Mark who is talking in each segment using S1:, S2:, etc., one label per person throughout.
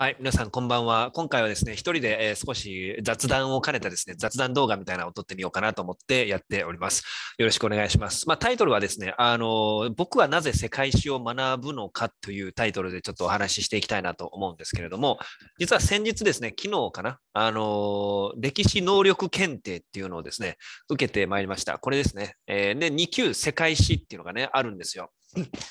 S1: はい、皆さんこんばんは。今回はですね、一人で、えー、少し雑談を兼ねたですね、雑談動画みたいなのを撮ってみようかなと思ってやっております。よろしくお願いします。まあ、タイトルはですね、あの、僕はなぜ世界史を学ぶのかというタイトルでちょっとお話ししていきたいなと思うんですけれども、実は先日ですね、昨日かな、あの、歴史能力検定っていうのをですね、受けてまいりました。これですね。えー、で、2級世界史っていうのがね、あるんですよ。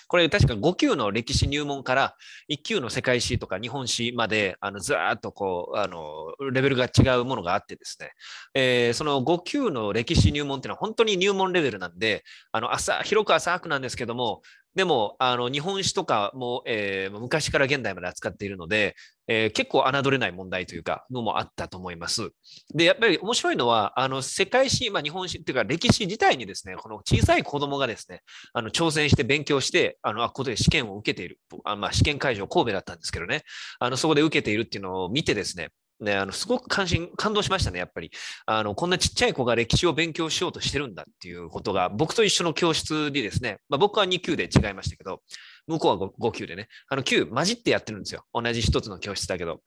S1: これ確か5級の歴史入門から1級の世界史とか日本史まであのずーっとこうあのレベルが違うものがあってですね、えー、その5級の歴史入門っていうのは本当に入門レベルなんであの浅広く浅くなんですけどもでも、あの、日本史とかも、えー、昔から現代まで扱っているので、えー、結構侮れない問題というか、のもあったと思います。で、やっぱり面白いのは、あの、世界史、まあ、日本史っていうか、歴史自体にですね、この小さい子供がですね、あの、挑戦して勉強して、あの、あ、ここで試験を受けている。あまあ、試験会場、神戸だったんですけどね、あの、そこで受けているっていうのを見てですね、ね、あのすごく関心、感動しましたね、やっぱり。あの、こんなちっちゃい子が歴史を勉強しようとしてるんだっていうことが、僕と一緒の教室にですね、まあ、僕は2級で違いましたけど、向こうは 5, 5級でね、あの級混じってやってるんですよ。同じ一つの教室だけど。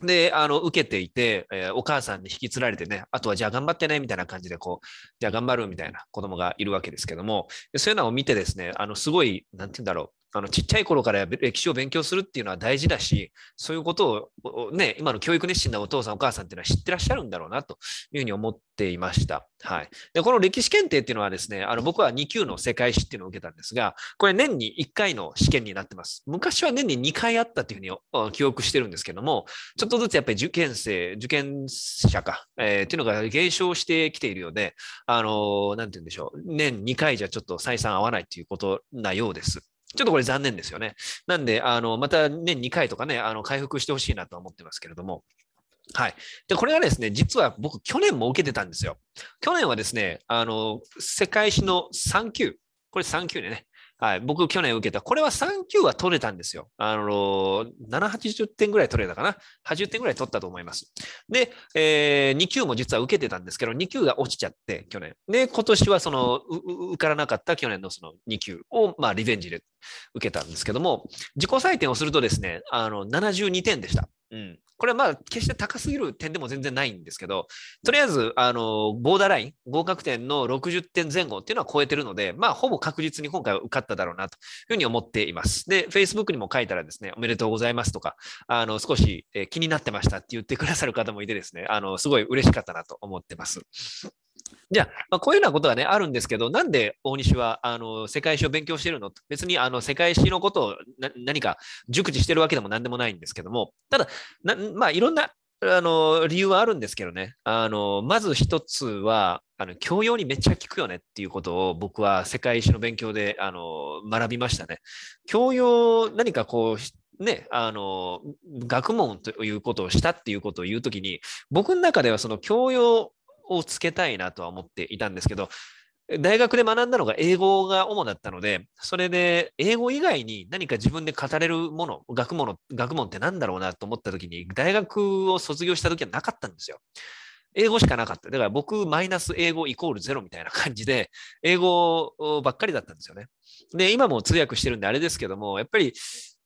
S1: で、あの、受けていて、えー、お母さんに引きつられてね、あとはじゃあ頑張ってね、みたいな感じで、こう、じゃあ頑張るみたいな子供がいるわけですけども、そういうのを見てですね、あの、すごい、何て言うんだろあのちっちゃい頃から歴史を勉強するっていうのは大事だし、そういうことを、ね、今の教育熱心なお父さん、お母さんっていうのは知ってらっしゃるんだろうなというふうに思っていました。はい、でこの歴史検定っていうのはですね、あの僕は2級の世界史っていうのを受けたんですが、これ年に1回の試験になってます。昔は年に2回あったというふうに記憶してるんですけども、ちょっとずつやっぱり受験生、受験者か、えー、っていうのが減少してきているようで、あのー、なんて言うんでしょう、年2回じゃちょっと採算合わないっていうことなようです。ちょっとこれ残念ですよね。なんで、あの、また年2回とかね、あの、回復してほしいなと思ってますけれども。はい。で、これがですね、実は僕、去年も受けてたんですよ。去年はですね、あの、世界史の3級、これ3級でね、はい、僕、去年受けた、これは3級は取れたんですよ。あの、7、80点ぐらい取れたかな。80点ぐらい取ったと思います。で、えー、2級も実は受けてたんですけど、2級が落ちちゃって、去年。で、今年はその、受からなかった去年のその2級を、まあ、リベンジで受けたんですけども、自己採点をするとですね、あの、72点でした。うん。これはまあ決して高すぎる点でも全然ないんですけど、とりあえず、あの、ボーダーライン、合格点の60点前後っていうのは超えてるので、まあ、ほぼ確実に今回は受かっただろうなというふうに思っています。で、Facebook にも書いたらですね、おめでとうございますとか、あの、少し気になってましたって言ってくださる方もいてですね、あの、すごい嬉しかったなと思ってます。じゃあ、まあ、こういうようなことはね、あるんですけど、なんで大西はあの世界史を勉強してるの別にあの世界史のことを何か熟知してるわけでも何でもないんですけども、ただ、まあ、いろんなあの理由はあるんですけどね、あのまず一つはあの、教養にめっちゃ効くよねっていうことを僕は世界史の勉強であの学びましたね。教養、何かこう、ね、あの学問ということをしたっていうことを言うときに僕の中ではその教養をつけたいなとは思っていたんですけど、大学で学んだのが英語が主だったので、それで英語以外に何か自分で語れるもの、学問の学問って何だろうなと思った時に、大学を卒業した時はなかったんですよ。英語しかなかった。だから僕、マイナス英語イコールゼロみたいな感じで、英語ばっかりだったんですよね。で、今も通訳してるんであれですけども、やっぱり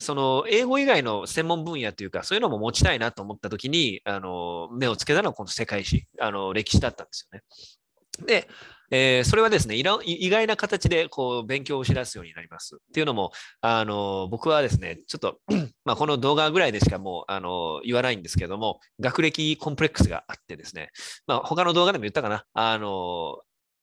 S1: その英語以外の専門分野というか、そういうのも持ちたいなと思った時に、あの、目をつけたのはこの世界史、あの、歴史だったんですよね。で、えー、それはですね、意外な形でこう勉強をしらすようになります。っていうのも、あの僕はですね、ちょっと、まあ、この動画ぐらいでしかもうあの言わないんですけども、学歴コンプレックスがあってですね、まあ、他の動画でも言ったかな、あの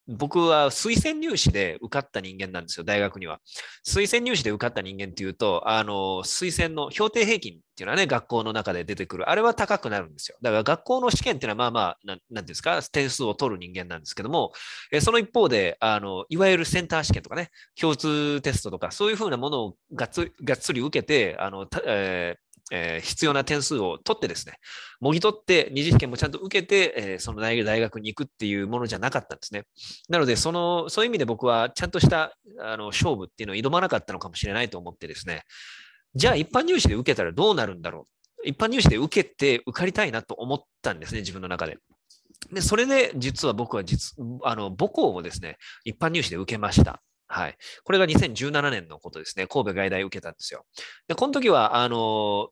S1: 僕は推薦入試で受かった人間なんですよ、大学には。推薦入試で受かった人間っていうと、あの、推薦の評定平均っていうのはね、学校の中で出てくる。あれは高くなるんですよ。だから学校の試験っていうのはまあまあ、なんてうんですか、点数を取る人間なんですけども、えその一方で、あの、いわゆるセンター試験とかね、共通テストとか、そういうふうなものをがっつがっつり受けて、あの、えー、えー、必要な点数を取ってですね、もぎ取って二次試験もちゃんと受けて、えー、その大学に行くっていうものじゃなかったんですね。なので、その、そういう意味で僕はちゃんとしたあの勝負っていうのを挑まなかったのかもしれないと思ってですね、じゃあ一般入試で受けたらどうなるんだろう一般入試で受けて受かりたいなと思ったんですね、自分の中で。で、それで実は僕は実、あの母校をですね、一般入試で受けました。はい。これが2017年のことですね。神戸外大受けたんですよ。で、この時は、あの、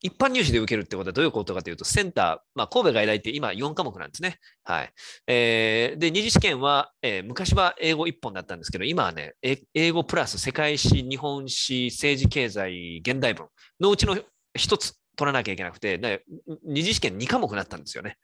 S1: 一般入試で受けるってことはどういうことかというと、センター、まあ、神戸外大って今4科目なんですね。はい。えー、で、二次試験は、えー、昔は英語1本だったんですけど、今はね、英語プラス世界史、日本史、政治経済、現代文のうちの一つ取らなきゃいけなくて、二次試験2科目なったんですよね。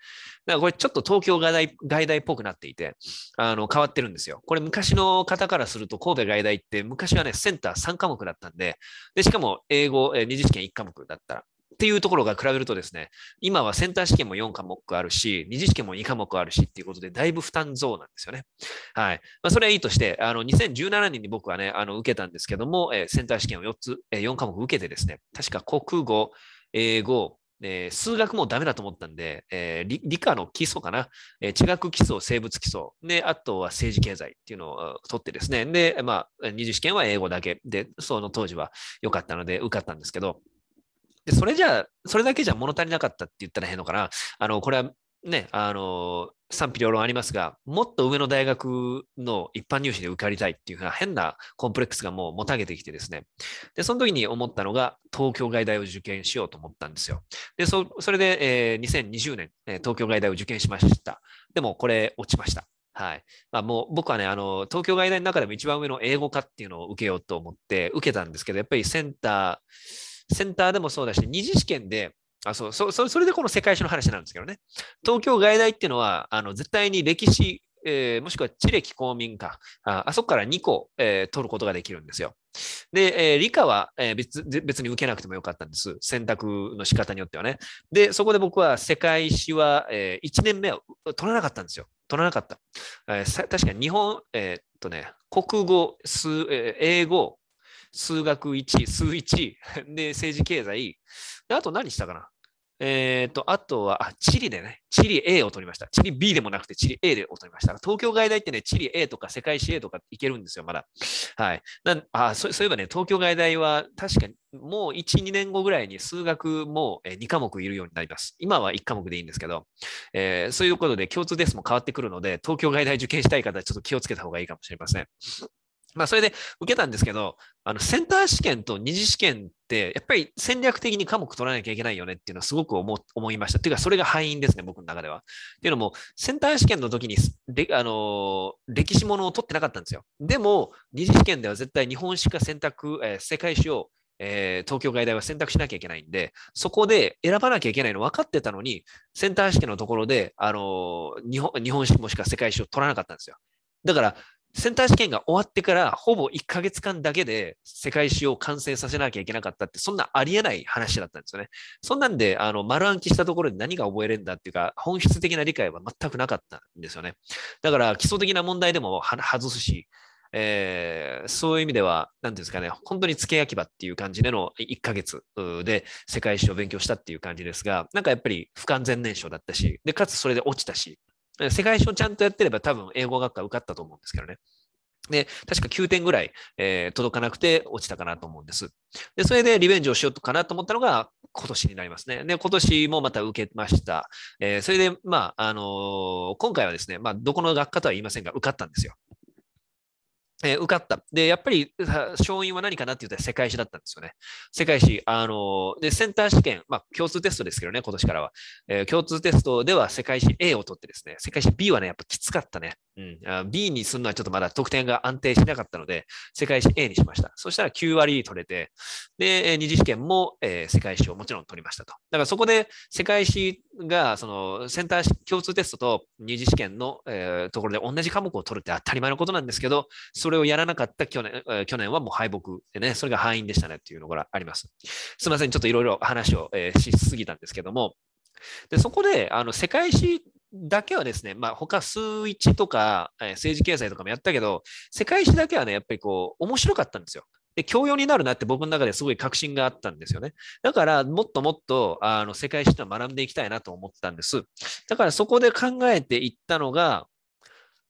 S1: だからこれちょっと東京外大外大っぽくなっていて、あの変わってるんですよ。これ昔の方からすると神戸外大って昔はね、センター3科目だったんで、でしかも英語、二次試験1科目だったら。っていうところが比べるとですね、今はセンター試験も4科目あるし、二次試験も2科目あるしっていうことで、だいぶ負担増なんですよね。はい。まあ、それはいいとして、あの、2017年に僕はね、あの、受けたんですけども、えー、センター試験を4つ、えー、4科目受けてですね、確か国語、英語、えー、数学もダメだと思ったんで、えー、理科の基礎かな、えー、地学基礎、生物基礎、あとは政治経済っていうのを取ってですね、で、まあ、二次試験は英語だけで、その当時は良かったので受かったんですけど、で、それじゃ、それだけじゃ物足りなかったって言ったら変のかな。あの、これはね、あの、賛否両論ありますが、もっと上の大学の一般入試で受かりたいっていうふうな変なコンプレックスがもうもたげてきてですね。で、その時に思ったのが、東京外大を受験しようと思ったんですよ。で、そそれで、えー、2020年、東京外大を受験しました。でも、これ落ちました。はい。まあ、もう僕はね、あの、東京外大の中でも一番上の英語科っていうのを受けようと思って受けたんですけど、やっぱりセンター、センターでもそうだし、二次試験であそうそそそれでこの世界史の話なんですけどね。東京外大っていうのは、あの絶対に歴史、えー、もしくは地歴公民館、ああそこから2個、えー、取ることができるんですよ。で、えー、理科は、えー、別別に受けなくてもよかったんです。選択の仕方によってはね。で、そこで僕は世界史は、えー、1年目は取らなかったんですよ。取らなかった。えー、確かに日本、えー、っとね、国語、数えー、英語、数学1、数1、で、政治経済、であと何したかなえっ、ー、と、あとは、あ、地理でね、地理 A を取りました。地理 B でもなくて、地理 A で取りました。東京外大ってね、地理 A とか世界史 A とかいけるんですよ、まだ。はい。なあそういえばね、東京外大は確かにもう1、2年後ぐらいに数学も2科目いるようになります。今は1科目でいいんですけど、えー、そういうことで共通ですも変わってくるので、東京外大受験したい方はちょっと気をつけた方がいいかもしれません。まあ、それで受けたんですけど、あの、センター試験と二次試験って、やっぱり戦略的に科目取らなきゃいけないよねっていうのはすごく思思いました。というか、それが敗因ですね、僕の中では。っていうのも、センター試験の時に、であの、歴史ものを取ってなかったんですよ。でも、二次試験では絶対日本史か選択、えー、世界史をえー、東京外大は選択しなきゃいけないんで、そこで選ばなきゃいけないの分かってたのに、センター試験のところで、あの日本日本史もしか世界史を取らなかったんですよ。だから、センター試験が終わってからほぼ1ヶ月間だけで世界史を完成させなきゃいけなかったって、そんなありえない話だったんですよね。そんなんで、あの、丸暗記したところで何が覚えれるんだっていうか、本質的な理解は全くなかったんですよね。だから基礎的な問題でも外すし、えー、そういう意味では、何ですかね、本当に付け焼き場っていう感じでの1ヶ月で世界史を勉強したっていう感じですが、なんかやっぱり不完全燃焼だったし、で、かつそれで落ちたし、世界史をちゃんとやってれば多分英語学科受かったと思うんですけどね。で、確か9点ぐらい、えー、届かなくて落ちたかなと思うんです。で、それでリベンジをしようかなと思ったのが今年になりますね。で、今年もまた受けました。えー、それで、まあ、あのー、今回はですね、まあ、どこの学科とは言いませんが、受かったんですよ。えー、受かった。で、やっぱり、勝因は何かなって言ったら世界史だったんですよね。世界史、あのー、で、センター試験、まあ、共通テストですけどね、今年からは。えー、共通テストでは世界史 A を取ってですね、世界史 B はね、やっぱきつかったね。うん。B にするのはちょっとまだ得点が安定しなかったので、世界史 A にしました。そしたら9割取れて、で、二次試験も、えー、世界史をもちろん取りましたと。だからそこで世界史が、その、センター共通テストと二次試験の、えー、ところで同じ科目を取るって当たり前のことなんですけど、そそれをやらなかった去年、去年はもう敗北でね、それが敗因でしたねっていうのがあります。すみません、ちょっといろいろ話を、えー、しすぎたんですけども、でそこであの世界史だけはですね、まあ、他数一とか、えー、政治経済とかもやったけど、世界史だけはね、やっぱりこう、面白かったんですよ。で、教養になるなって僕の中ですごい確信があったんですよね。だから、もっともっと、あの、世界史とは学んでいきたいなと思ったんです。だから、そこで考えていったのが、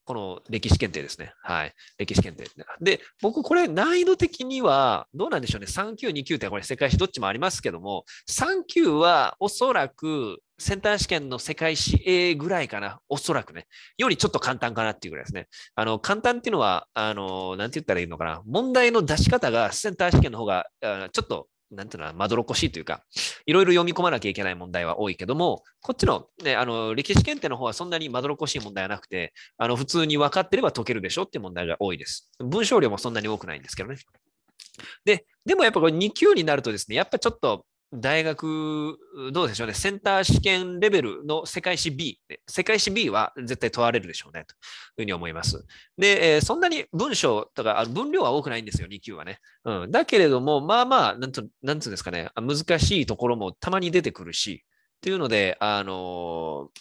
S1: この歴史検定ですね。はい。歴史検定で僕これ難易度的にはどうなんでしょうね。3級、2級ってこれ世界史どっちもありますけども、3級はおそらくセンター試験の世界史 A ぐらいかな。おそらくね。よりちょっと簡単かなっていうぐらいですね。あの、簡単っていうのは、あの、なんて言ったらいいのかな。問題の出し方がセンター試験の方が、ちょっとなんていうのまどろっこしいというか、いろいろ読み込まなきゃいけない問題は多いけども、こっちの,、ね、あの歴史検定の方はそんなにまどろっこしい問題はなくて、あの普通に分かってれば解けるでしょって問題が多いです。文章量もそんなに多くないんですけどね。で、でもやっぱこれ2級になるとですね、やっぱちょっと大学、どうでしょうね、センター試験レベルの世界史 B、世界史 B は絶対問われるでしょうね、というふうに思います。で、えー、そんなに文章とか、分量は多くないんですよ、2級はね。うん、だけれども、まあまあ、なんと、なんつうんですかね、難しいところもたまに出てくるし、というので、あのー、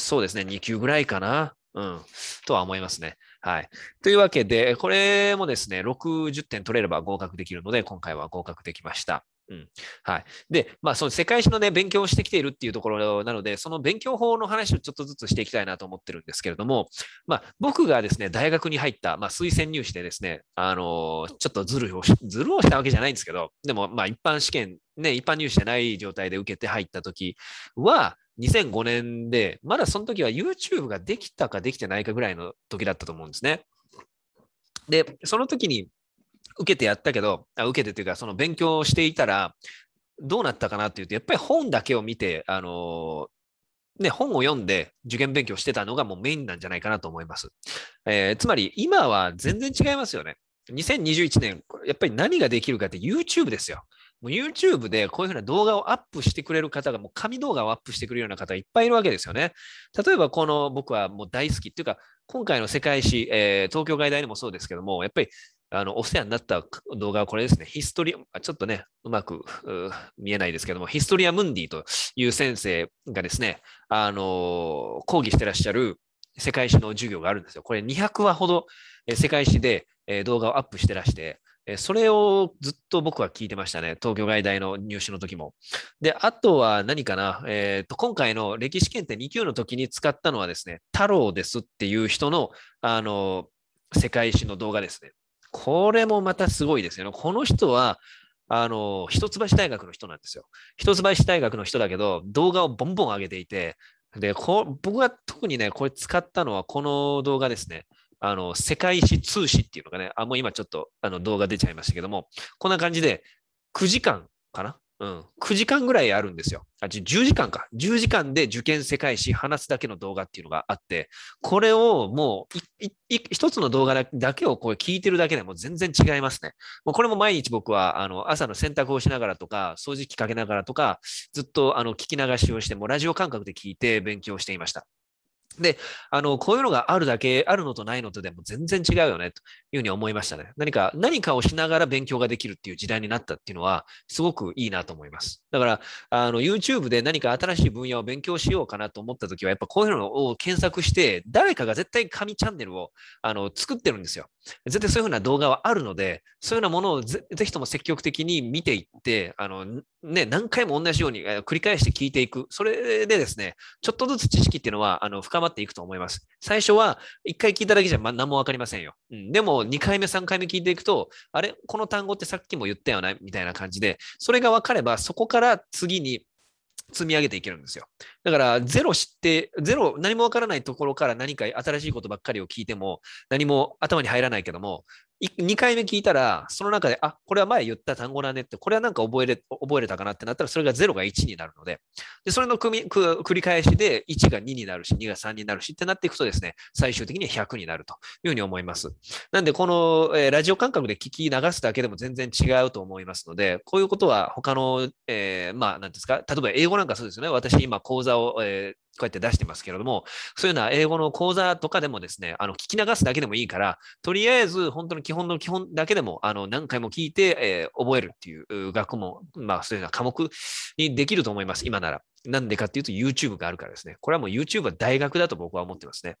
S1: そうですね、2級ぐらいかな、うん、とは思いますね。はい。というわけで、これもですね、60点取れれば合格できるので、今回は合格できました。うん。はい。で、まあ、その世界史のね、勉強をしてきているっていうところなので、その勉強法の話をちょっとずつしていきたいなと思ってるんですけれども、まあ、僕がですね、大学に入った、まあ、推薦入試でですね、あのー、ちょっとずるを、ずるをしたわけじゃないんですけど、でも、まあ、一般試験、ね、一般入試じゃない状態で受けて入った時は、2005年で、まだその時は YouTube ができたかできてないかぐらいの時だったと思うんですね。で、その時に、受けてやったけど、あ受けてというか、その勉強していたら、どうなったかなっていうと、やっぱり本だけを見て、あのね、本を読んで受験勉強してたのがもうメインなんじゃないかなと思います。えー、つまり今は全然違いますよね。2021年、やっぱり何ができるかって YouTube ですよ。YouTube でこういうふうな動画をアップしてくれる方が、もう紙動画をアップしてくれるような方がいっぱいいるわけですよね。例えばこの僕はもう大好きっていうか、今回の世界史、えー、東京外大でもそうですけども、やっぱりあの、お世話になった動画はこれですね。ヒストリア、ちょっとね、うまく見えないですけども、ヒストリアムンディという先生がですね、あの、講義してらっしゃる世界史の授業があるんですよ。これ200話ほど世界史で動画をアップしてらして、それをずっと僕は聞いてましたね。東京外大の入試の時も。で、あとは何かな、えーと、と今回の歴史検定2級の時に使ったのはですね、太郎ですっていう人の、あの、世界史の動画ですね。これもまたすごいですよね。この人は、あの、一橋大学の人なんですよ。一橋大学の人だけど、動画をボンボン上げていて、で、こ僕が特にね、これ使ったのはこの動画ですね。あの、世界史通史っていうのがね、あ、もう今ちょっとあの動画出ちゃいましたけども、こんな感じで9時間かなうん、9時間ぐらいあるんですよ。あ、10時間か。10時間で受験世界史話すだけの動画っていうのがあって、これをもう一つの動画だけをこう聞いてるだけでも全然違いますね。もうこれも毎日僕はあの朝の洗濯をしながらとか、掃除機かけながらとか、ずっとあの聞き流しをして、もラジオ感覚で聞いて勉強していました。で、あの、こういうのがあるだけ、あるのとないのとでも全然違うよね、というふうに思いましたね。何か、何かをしながら勉強ができるっていう時代になったっていうのは、すごくいいなと思います。だから、あの、YouTube で何か新しい分野を勉強しようかなと思った時は、やっぱこういうのを検索して、誰かが絶対紙チャンネルを、あの、作ってるんですよ。絶対そういうふうな動画はあるので、そういうようなものをぜぜひとも積極的に見ていって、あの、ね、何回も同じように繰り返して聞いていく。それでですね、ちょっとずつ知識っていうのは、あの、深ままっていくと思います。最初は1回聞いただけじゃ何も分かりませんよ。うん、でも2回目、3回目聞いていくと、あれこの単語ってさっきも言ったよねみたいな感じで、それがわかればそこから次に積み上げていけるんですよ。だから、ゼロ知って、ゼロ、何もわからないところから何か新しいことばっかりを聞いても、何も頭に入らないけども、2回目聞いたら、その中で、あ、これは前言った単語だねって、これはなんか覚えれ、覚えれたかなってなったら、それが0が1になるので、でそれの組繰り返しで、1が2になるし、2が3になるしってなっていくとですね、最終的には100になるというふうに思います。なんで、この、えー、ラジオ感覚で聞き流すだけでも全然違うと思いますので、こういうことは他の、えー、まあ、なんですか、例えば英語なんかそうですよね。私、今講座を、えーこうやって出してますけれども、そういうのは英語の講座とかでもですね、あの聞き流すだけでもいいから、とりあえず本当の基本の基本だけでもあの何回も聞いて、えー、覚えるっていう学問、まあそういうような科目にできると思います、今なら。なんでかっていうと YouTube があるからですね。これはもう YouTube は大学だと僕は思ってますね。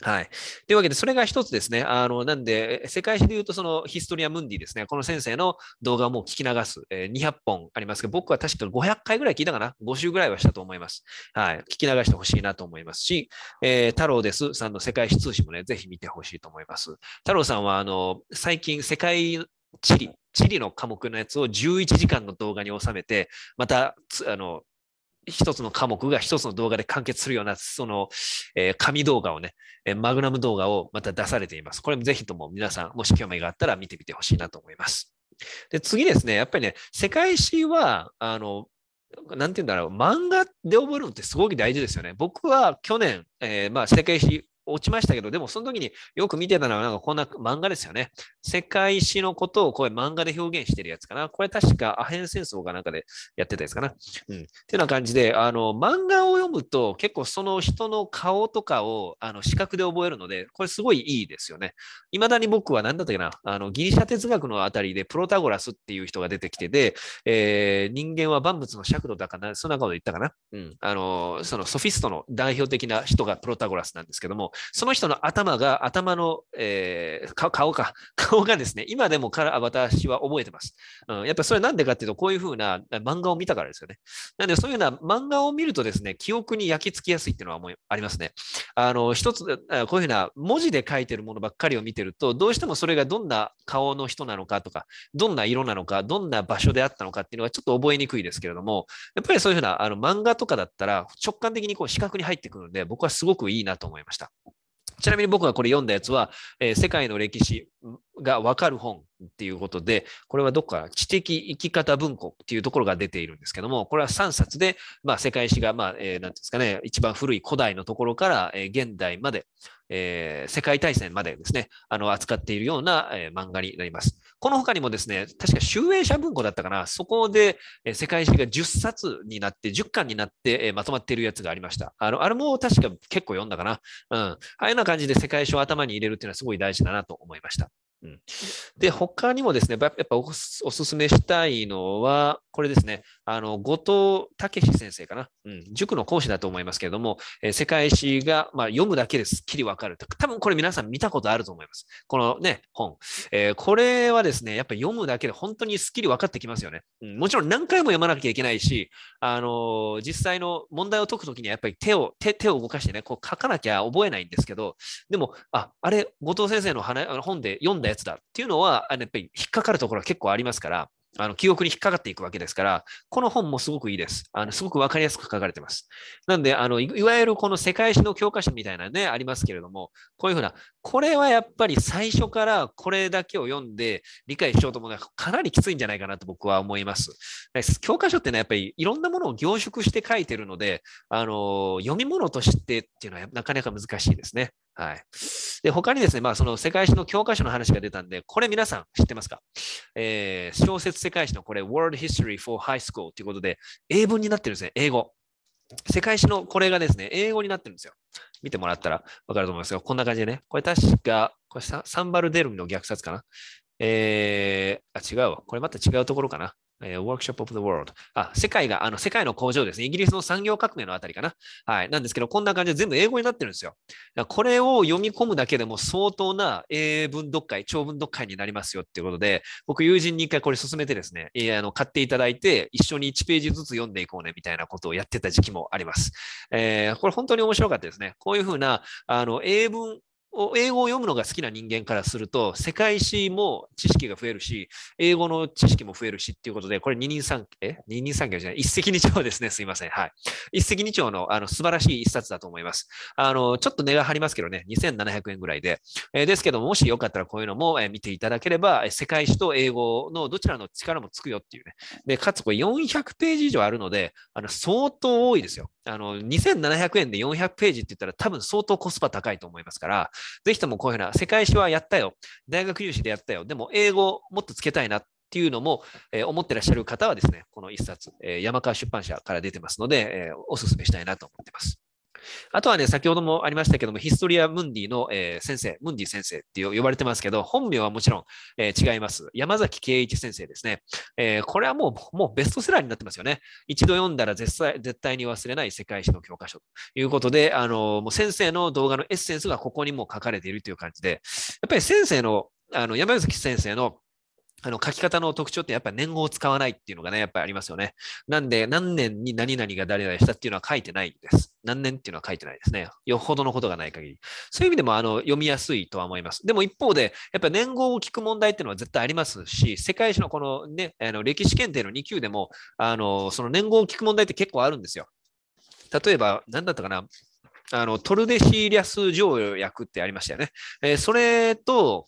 S1: はい。というわけで、それが一つですね。あの、なんで、世界史で言うと、そのヒストリアムンディですね。この先生の動画をもう聞き流す。えー、200本ありますけど、僕は確か500回ぐらい聞いたかな。5週ぐらいはしたと思います。はい。聞き流してほしいなと思いますし、えー、太郎です。さんの世界史通信もね、ぜひ見てほしいと思います。太郎さんは、あの、最近、世界地理、地理の科目のやつを11時間の動画に収めて、また、あの、一つの科目が一つの動画で完結するような、その、えー、紙動画をね、えー、マグナム動画をまた出されています。これもぜひとも皆さん、もし興味があったら見てみてほしいなと思います。で、次ですね、やっぱりね、世界史は、あの、なんて言うんだろう、漫画で覚えるのってすごく大事ですよね。僕は去年、えー、まあ、世界史落ちましたけど、でもその時によく見てたのはなんかこんな漫画ですよね。世界史のことをこう漫画で表現してるやつかな。これ確かアヘン戦争かなんかでやってたやつかな。うん。っていうような感じで、あの、漫画を読むと結構その人の顔とかをあの視覚で覚えるので、これすごいいいですよね。いまだに僕は何だったっけな、あの、ギリシャ哲学のあたりでプロタゴラスっていう人が出てきてで、えー、人間は万物の尺度だかな、そんなこと言ったかな。うん。あの、そのソフィストの代表的な人がプロタゴラスなんですけども、その人の頭が、頭の、えー、顔か、顔がですね、今でもから私は覚えてます。うん、やっぱそれなんでかっていうと、こういうふうな漫画を見たからですよね。なんでそういうような漫画を見るとですね、記憶に焼き付きやすいっていうのはもうありますね。あの、一つ、こういうふうな文字で書いてるものばっかりを見てると、どうしてもそれがどんな顔の人なのかとか、どんな色なのか、どんな場所であったのかっていうのがちょっと覚えにくいですけれども、やっぱりそういうふうなあの漫画とかだったら直感的にこう視覚に入ってくるので、僕はすごくいいなと思いました。ちなみに僕がこれ読んだやつは、えー、世界の歴史がわかる本っていうことで、これはどこか知的生き方文庫っていうところが出ているんですけども、これは3冊で、まあ、世界史が、まあ、えー、なんですかね、一番古い古代のところから、えー、現代まで、えー、世界大戦までですね、あの、扱っているような、えー、漫画になります。この他にもですね、確か集英社文庫だったかな、そこで世界史が10冊になって、10巻になってまとまっているやつがありました。あのあれも確か結構読んだかな。うん。ああいうような感じで世界史を頭に入れるっていうのはすごい大事だなと思いました。うん、で、他にもですね、やっぱおすすめしたいのは、これですね、あの後藤武先生かな、うん、塾の講師だと思いますけれども、えー、世界史が、まあ、読むだけですっきりわかる。多分これ皆さん見たことあると思います。このね、本。えー、これはですね、やっぱ読むだけで本当にすっきり分かってきますよね、うん。もちろん何回も読まなきゃいけないし、あのー、実際の問題を解くときにはやっぱり手を手、手を動かしてね、こう書かなきゃ覚えないんですけど、でも、あ、あれ、後藤先生の本で読んだやつだっていうのは、あのやっぱり引っかかるところは結構ありますから、あの記憶に引っかかっていくわけですから、この本もすごくいいです。あのすごくわかりやすく書かれてます。なんで、あのいわゆるこの世界史の教科書みたいなね、ありますけれども、こういうふうなこれはやっぱり最初からこれだけを読んで理解しようと思うのはかなりきついんじゃないかなと僕は思います。教科書ってね、やっぱりいろんなものを凝縮して書いてるので、あの、読み物としてっていうのはなかなか難しいですね。はい。で、他にですね、まあその世界史の教科書の話が出たんで、これ皆さん知ってますかえー、小説世界史のこれ、World History for High School ということで、英文になってるんですね、英語。世界史のこれがですね、英語になってるんですよ。見てもらったら分かると思いますが、こんな感じでね、これ確か、これサンバルデルムの虐殺かな。えー、あ、違うわ。これまた違うところかな。えー、Workshop of the World。あ、世界が、あの、世界の工場ですね。イギリスの産業革命のあたりかな。はい。なんですけど、こんな感じで全部英語になってるんですよ。これを読み込むだけでも相当な英文読解、長文読解になりますよっていうことで、僕、友人に一回これ勧めてですね、えー、あの買っていただいて、一緒に1ページずつ読んでいこうね、みたいなことをやってた時期もあります。えー、これ本当に面白かったですね。こういうふうな、あの、英文、英語を読むのが好きな人間からすると、世界史も知識が増えるし、英語の知識も増えるしっていうことで、これ二人三、え二人三脚じゃない、一石二鳥ですね。すいません。はい。一石二鳥のあの素晴らしい一冊だと思います。あの、ちょっと値が張りますけどね、2700円ぐらいで。えー、ですけども、もしよかったらこういうのも、え見ていただければ、世界史と英語のどちらの力もつくよっていうね。で、かつこれ400ページ以上あるので、あの、相当多いですよ。あの、2700円で400ページって言ったら多分相当コスパ高いと思いますから、ぜひともこういうふうな世界史はやったよ、大学入試でやったよ、でも英語もっとつけたいなっていうのも、えー、思ってらっしゃる方はですね、この1冊、えー、山川出版社から出てますので、えー、お勧めしたいなと思ってます。あとはね、先ほどもありましたけども、ヒストリア・ムンディの、えー、先生、ムンディ先生って呼ばれてますけど、本名はもちろん、えー、違います。山崎圭一先生ですね、えー、これはもう、もうベストセラーになってますよね。一度読んだら絶対絶対に忘れない世界史の教科書ということで、あのもう先生の動画のエッセンスがここにも書かれているという感じで、やっぱり先生の、あの山崎先生のあの書き方の特徴ってやっぱり年号を使わないっていうのがね、やっぱりありますよね。なんで、何年に何々が誰々したっていうのは書いてないです。何年っていうのは書いてないですね。よほどのことがない限り。そういう意味でもあの読みやすいとは思います。でも一方で、やっぱ年号を聞く問題っていうのは絶対ありますし、世界史のこのね、あの歴史検定の2級でも、あのその年号を聞く問題って結構あるんですよ。例えば、何だったかな。あのトルデシーリアス条約ってありましたよね。えー、それと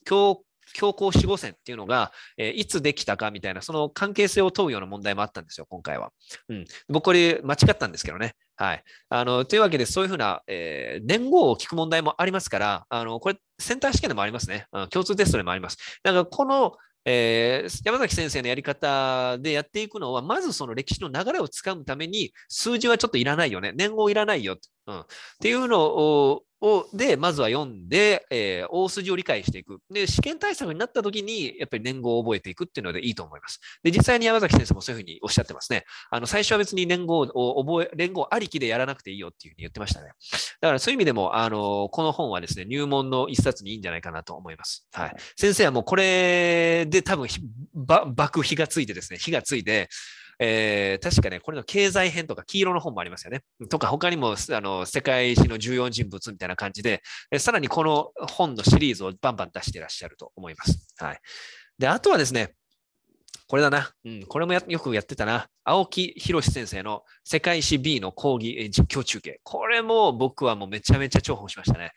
S1: 強行死後線っていうのが、えいつできたかみたいな、その関係性を問うような問題もあったんですよ、今回は。うん。僕、これ間違ったんですけどね。はい。あの、というわけで、そういうふうな、えー、年号を聞く問題もありますから、あの、これ、センター試験でもありますね。共通テストでもあります。だから、この、えー、山崎先生のやり方でやっていくのは、まずその歴史の流れをつかむために、数字はちょっといらないよね。年号いらないよ。うん、っていうのををで、まずは読んで、えー、大筋を理解していく。で、試験対策になった時に、やっぱり年号を覚えていくっていうのでいいと思います。で、実際に山崎先生もそういうふうにおっしゃってますね。あの、最初は別に年号を覚え、年号ありきでやらなくていいよっていうふうに言ってましたね。だからそういう意味でも、あの、この本はですね、入門の一冊にいいんじゃないかなと思います。はい。先生はもうこれで多分、ば、爆火がついてですね、火がついて、えー、確かね、これの経済編とか黄色の本もありますよね。とか、他にもあの世界史の重要人物みたいな感じで、えさらにこの本のシリーズをバンバン出してらっしゃると思います。はい。で、あとはですね、これだな。うん、これもよくやってたな。青木宏先生の世界史 B の講義、え実況中継。これも僕はもうめちゃめちゃ重宝しましたね。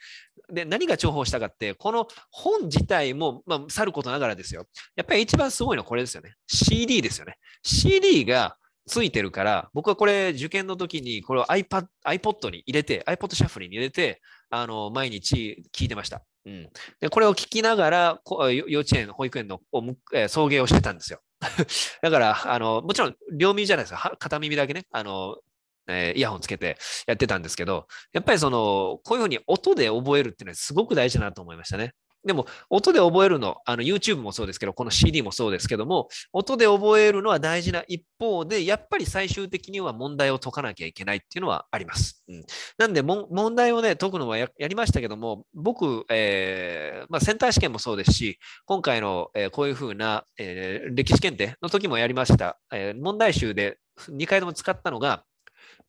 S1: で何が重宝したかって、この本自体も、まあ、さることながらですよ。やっぱり一番すごいのはこれですよね。CD ですよね。CD がついてるから、僕はこれ受験の時にこれを iPad, iPod に入れて、iPod シャッフルに入れて、あの、毎日聞いてました。うん。で、これを聞きながら、幼稚園、保育園の送迎をしてたんですよ。だから、あの、もちろん両耳じゃないですか。片耳だけね、あの、えー、イヤホンつけてやってたんですけど、やっぱりその、こういうふうに音で覚えるっていうのはすごく大事だなと思いましたね。でも、音で覚えるの、の、YouTube もそうですけど、この CD もそうですけども、音で覚えるのは大事な一方で、やっぱり最終的には問題を解かなきゃいけないっていうのはあります。うん、なんで問題をね、解くのはやりましたけども、僕、えー、まあ、センター試験もそうですし、今回の、えー、こういうふうな、えー、歴史検定の時もやりました。え問題集で2回とも使ったのが、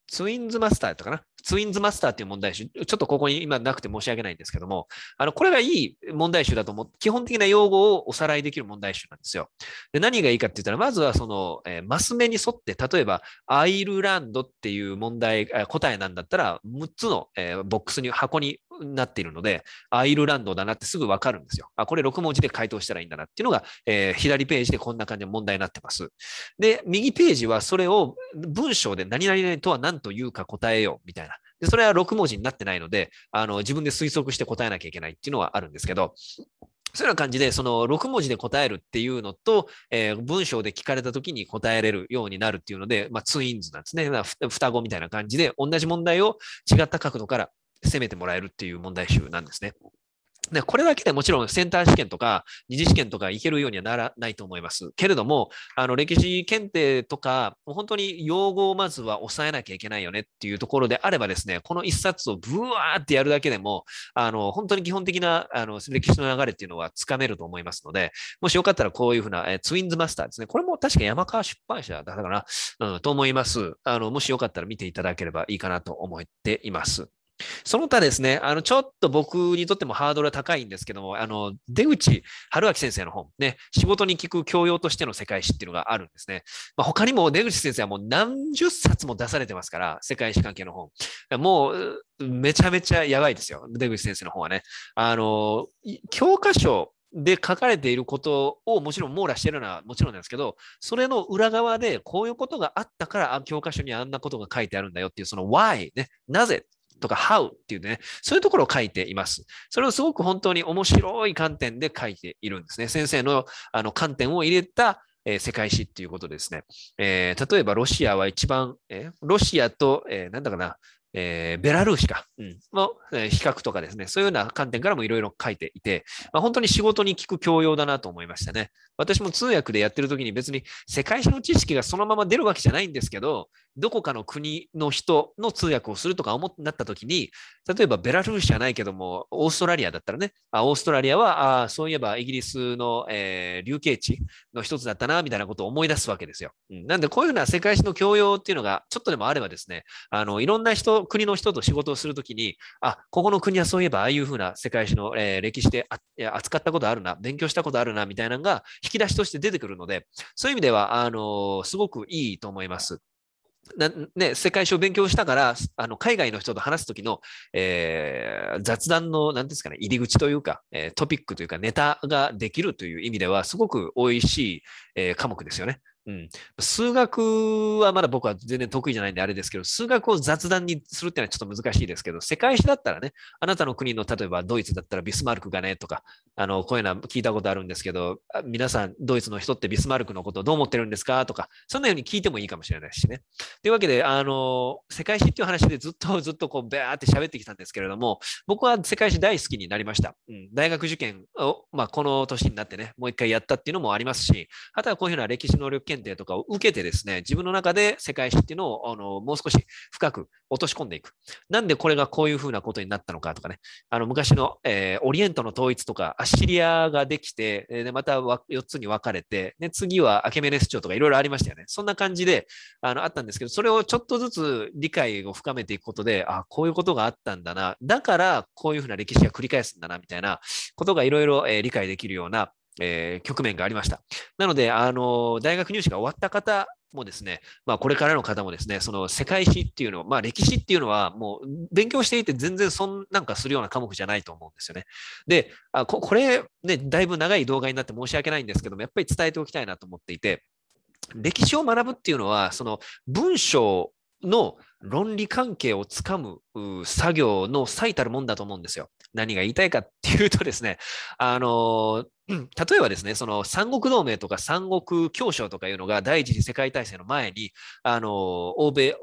S1: ツインズマスターだったかなツインズマスターっていう問題集、ちょっとここに今なくて申し訳ないんですけども、あの、これがいい問題集だと思う。基本的な用語をおさらいできる問題集なんですよ。で何がいいかって言ったら、まずはその、えー、マス目に沿って、例えば、アイルランドっていう問題、答えなんだったら、6つの、えー、ボックスに、箱になっているので、アイルランドだなってすぐわかるんですよ。あ、これ6文字で回答したらいいんだなっていうのが、えー、左ページでこんな感じで問題になってます。で、右ページはそれを文章で何々とは何というか答えようみたいな。で、それは6文字になってないので、あの、自分で推測して答えなきゃいけないっていうのはあるんですけど、そういうような感じで、その6文字で答えるっていうのと、えー、文章で聞かれた時に答えれるようになるっていうので、まあ、ツインズなんですね。双子みたいな感じで、同じ問題を違った角度から攻めてもらえるっていう問題集なんですね。でこれだけでもちろんセンター試験とか二次試験とか行けるようにはならないと思います。けれども、あの歴史検定とか、本当に用語をまずは抑えなきゃいけないよねっていうところであればですね、この一冊をブワーってやるだけでも、あの本当に基本的なあの歴史の流れっていうのはつかめると思いますので、もしよかったらこういうふうな、えツインズマスターですね。これも確か山川出版社だったかな、うん、と思います。あのもしよかったら見ていただければいいかなと思っています。その他ですね、あの、ちょっと僕にとってもハードルは高いんですけども、あの、出口春明先生の本、ね、仕事に効く教養としての世界史っていうのがあるんですね。まあ、他にも出口先生はもう何十冊も出されてますから、世界史関係の本。もう、めちゃめちゃやばいですよ、出口先生の本はね。あの、教科書、で書かれていることをもちろん網羅しているのはもちろんなんですけど、それの裏側でこういうことがあったから、教科書にあんなことが書いてあるんだよっていう、その why ね、なぜとか how っていうね、そういうところを書いています。それをすごく本当に面白い観点で書いているんですね。先生のあの観点を入れたえ世界史っていうことですね。えー、例えばロシアは一番、えー、ロシアと、えー、なんだかな、えー、ベラルーシか、うん、まえ比較とかですね、そういうような観点からもいろいろ書いていて、まあ、本当に仕事に効く教養だなと思いましたね。私も通訳でやってる時に別に世界史の知識がそのまま出るわけじゃないんですけど、どこかの国の人の通訳をするとか思ってなった時に、例えばベラルーシじゃないけども、オーストラリアだったらね、あオーストラリアはあそういえばイギリスの、えー、流刑地の一つだったな、みたいなことを思い出すわけですよ。うん、なんでこういうような世界史の教養っていうのがちょっとでもあればですね、あのいろんな人の国の人と仕事をするときに、あ、ここの国はそういえばああいうふうな世界史の、えー、歴史で扱ったことあるな、勉強したことあるな、みたいなのが引き出しとして出てくるので、そういう意味では、あのー、すごくいいと思います。ね、世界史を勉強したから、あの海外の人と話す時の、えー、雑談の、何ですかね、入り口というか、えー、トピックというか、ネタができるという意味では、すごく美味しい、えー、科目ですよね。うん、数学はまだ僕は全然得意じゃないんであれですけど、数学を雑談にするっていうのはちょっと難しいですけど、世界史だったらね、あなたの国の例えばドイツだったらビスマルクがねとか、あのこういうのは聞いたことあるんですけど、皆さんドイツの人ってビスマルクのことをどう思ってるんですかとか、そんなように聞いてもいいかもしれないしね。というわけで、あの、世界史っていう話でずっと ずっとこう、べーって喋ってきたんですけれども、僕は世界史大好きになりました。うん、大学受験を、まあ、この年になってね、もう一回やったっていうのもありますし、あとはこういうふうな歴史能力検定とかを受けてですね、自分の中で世界史っていうのを、あの、もう少し深く落とし込んでいく。なんでこれがこういうふうなことになったのかとかね、あの、昔の、えー、オリエントの統一とか、アッシリアができて、で、また4つに分かれて、で、次はアケメネス朝とかいろいろありましたよね。そんな感じで、あの、あったんですけど、けど、それをちょっとずつ理解を深めていくことで、あこういうことがあったんだな、だからこういうふうな歴史が繰り返すんだな、みたいなことがいろいろ理解できるような、えー、局面がありました。なので、あの大学入試が終わった方もですね、まあ、これからの方もですね、その世界史っていうのを、まあ、歴史っていうのはもう勉強していて全然そんなんかするような科目じゃないと思うんですよね。で、あここれね、だいぶ長い動画になって申し訳ないんですけども、やっぱり伝えておきたいなと思っていて、歴史を学ぶっていうのは、その文章の論理関係をつかむ作業の最たるもんだと思うんですよ。何が言いたいかっていうとですね、あの、例えばですね、その三国同盟とか三国協商とかいうのが第一次世界大戦の前に、あの、欧米、ヨ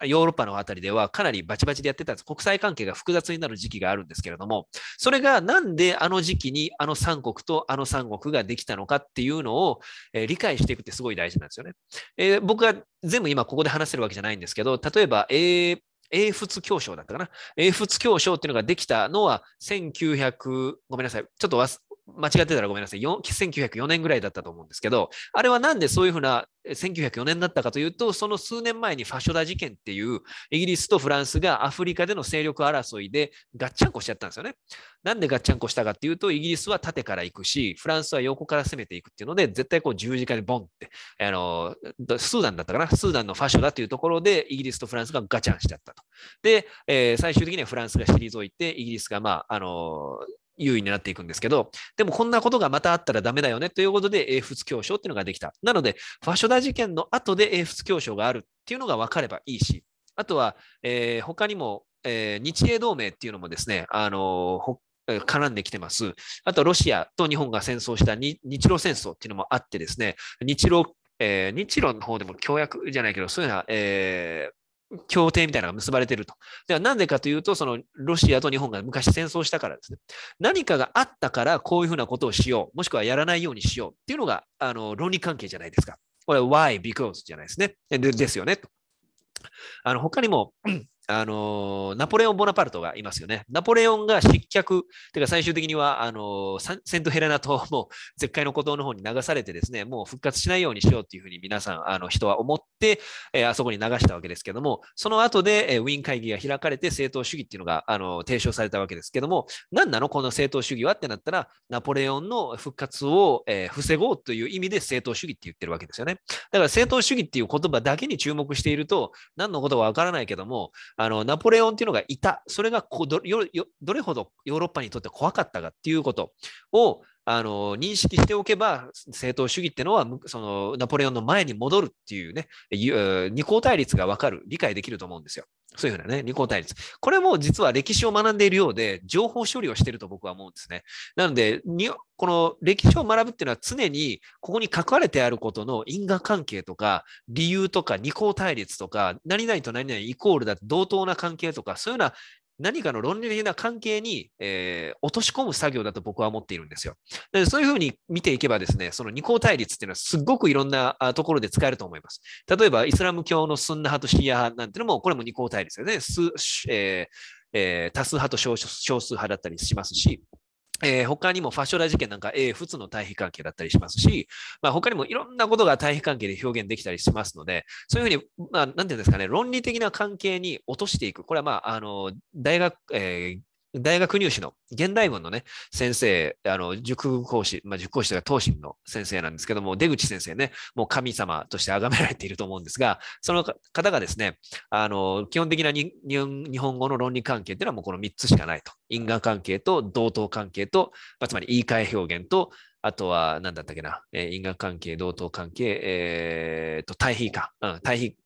S1: ーロッパのあたりではかなりバチバチでやってたんです。国際関係が複雑になる時期があるんですけれども、それがなんであの時期にあの三国とあの三国ができたのかっていうのを、えー、理解していくってすごい大事なんですよね。えー、僕は全部今ここで話せるわけじゃないんですけど、例えば、英、英仏教章だったかな。英仏教章っていうのができたのは1900、ごめんなさい。ちょっと間違ってたらごめんなさい。1904年ぐらいだったと思うんですけど、あれはなんでそういうふうな1904年だったかというと、その数年前にファショダ事件っていう、イギリスとフランスがアフリカでの勢力争いでガッチャンコしちゃったんですよね。なんでガッチャンコしたかっていうと、イギリスは縦から行くし、フランスは横から攻めていくっていうので、絶対こう十字架でボンって、あの、スーダンだったかな、スーダンのファショダというところで、イギリスとフランスがガチャンしちゃったと。で、えー、最終的にはフランスが退いて、イギリスがまあ、あの、優位になっていくんですけど、でもこんなことがまたあったらダメだよねということで、英仏教書っていうのができた。なので、ファショダ事件の後で英仏教書があるっていうのが分かればいいし、あとは、えー、他にも、えー、日英同盟っていうのもですね、あのー絡んできてます。あと、ロシアと日本が戦争した日露戦争っていうのもあってですね、日露、えー、日露の方でも協約じゃないけど、そういうような、えー、協定みたいなのが結ばれてると。ではなんでかというと、そのロシアと日本が昔戦争したからですね。何かがあったからこういうふうなことをしよう、もしくはやらないようにしようっていうのが、あの、論理関係じゃないですか。これは why, because じゃないですね。でですよね。あの、他にも、あのナポレオン・ボナパルトがいますよね。ナポレオンが失脚、てか最終的にはあのセントヘレナ島も絶海の孤島の方に流されてですね、もう復活しないようにしようっていうふうに皆さん、あの人は思って、えー、あそこに流したわけですけども、その後で、えー、ウィーン会議が開かれて政党主義っていうのがあの提唱されたわけですけども、何なのこの政党主義はってなったら、ナポレオンの復活を、えー、防ごうという意味で政党主義って言ってるわけですよね。だから政党主義っていう言葉だけに注目していると、何のことかわからないけども、あのナポレオンっていうのがいた、それがこどよどれほどヨーロッパにとって怖かったかっていうことをあの認識しておけば、政党主義ってのはそのナポレオンの前に戻るっていうね、二項対立が分かる、理解できると思うんですよ。そういうふうなね、二項対立。これも実は歴史を学んでいるようで、情報処理をしていると僕は思うんですね。なので、この歴史を学ぶっていうのは常に、ここに書かれてあることの因果関係とか、理由とか、二項対立とか、何々と何々イコールだ、同等な関係とか、そういうような何かの論理的な関係に、えー、落とし込む作業だと僕は思っているんですよ。でそういうふうに見ていけばですね、その二項対立っていうのはすごくいろんなところで使えると思います。例えば、イスラム教のスンナ派とシーア派なんてのも、これも二項対立ですよね。えーえー、多数派と少数派だったりしますし、えー、他にもファッショラ事件なんか A、普通の対比関係だったりしますし、まあ、他にもいろんなことが対比関係で表現できたりしますので、そういうふうに、まあ、なんていうんですかね、論理的な関係に落としていく。これは、まあ、あの、大学、えー、大学入試の現代文のね、先生、あの、塾講師、まあ、塾講師というか、当進の先生なんですけども、出口先生ね、もう神様として崇められていると思うんですが、その方がですね、あの、基本的な日本語の論理関係っていうのはもうこの3つしかないと。因果関係と同等関係と、まあ、つまり言い換え表現と、あとは、何だったっけな、え因果関係、同等関係、えー、と、対比か、うん、対比、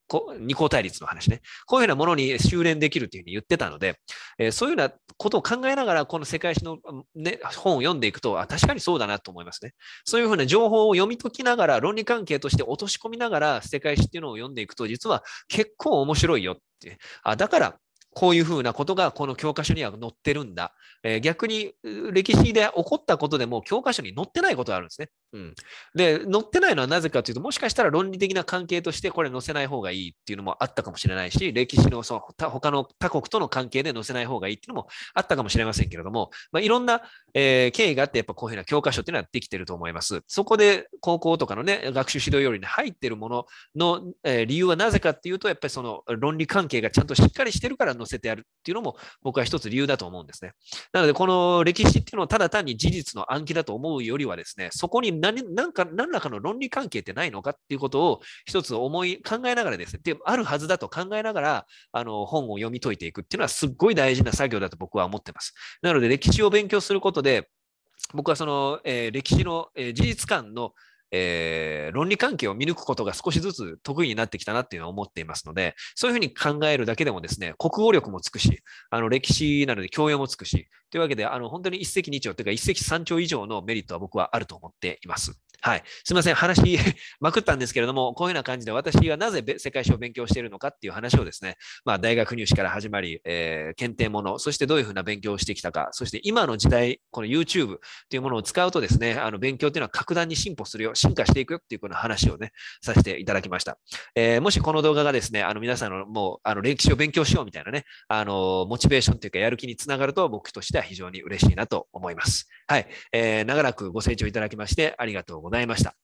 S1: 二項対立の話ね。こういうようなものに修練できるというふうに言ってたので、えー、そういうようなことを考えながら、この世界史の、ね、本を読んでいくとあ、確かにそうだなと思いますね。そういうふうな情報を読み解きながら、論理関係として落とし込みながら、世界史っていうのを読んでいくと、実は結構面白いよって。あだから、こういうふうなことがこの教科書には載ってるんだ。えー、逆に歴史で起こったことでも教科書に載ってないことがあるんですね。うん、で載ってないのはなぜかというともしかしたら論理的な関係としてこれ載せない方がいいっていうのもあったかもしれないし歴史のその他他の他国との関係で載せない方がいいっていうのもあったかもしれませんけれども、まあ、いろんな、えー、経緯があってやっぱこういうふうな教科書っていうのはできてると思いますそこで高校とかのね学習指導要領に入ってるものの、えー、理由はなぜかっていうとやっぱりその論理関係がちゃんとしっかりしてるから載せてやるっていうのも僕は一つ理由だと思うんですねなのでこの歴史っていうのをただ単に事実の暗記だと思うよりはですねそこに何んか何らかの論理関係ってないのかっていうことを一つ思い考えながらですねであるはずだと考えながらあの本を読み解いていくっていうのはすっごい大事な作業だと僕は思ってます。なので歴史を勉強することで僕はその、えー、歴史の、えー、事実観のえー、論理関係を見抜くことが少しずつ得意になってきたなっていうのは思っていますので、そういうふうに考えるだけでもですね、国語力もつくし、あの歴史なので教養もつくし、というわけで、あの本当に一石二鳥というか一石三鳥以上のメリットは僕はあると思っています。はい。すみません。話 まくったんですけれども、こういうような感じで私がなぜ世界史を勉強しているのかっていう話をですね、まあ、大学入試から始まり、えー、検定もの、そしてどういうふうな勉強をしてきたか、そして今の時代、この YouTube っていうものを使うとですね、あの勉強っていうのは格段に進歩するよ、進化していくよっていうこの話をね、させていただきました。えー、もしこの動画がですね、あの皆さんのもうあの歴史を勉強しようみたいなね、あのモチベーションというかやる気につながると僕としては非常に嬉しいなと思います。はい。えー、長らくご清聴いただきましてありがとうございます。ございました。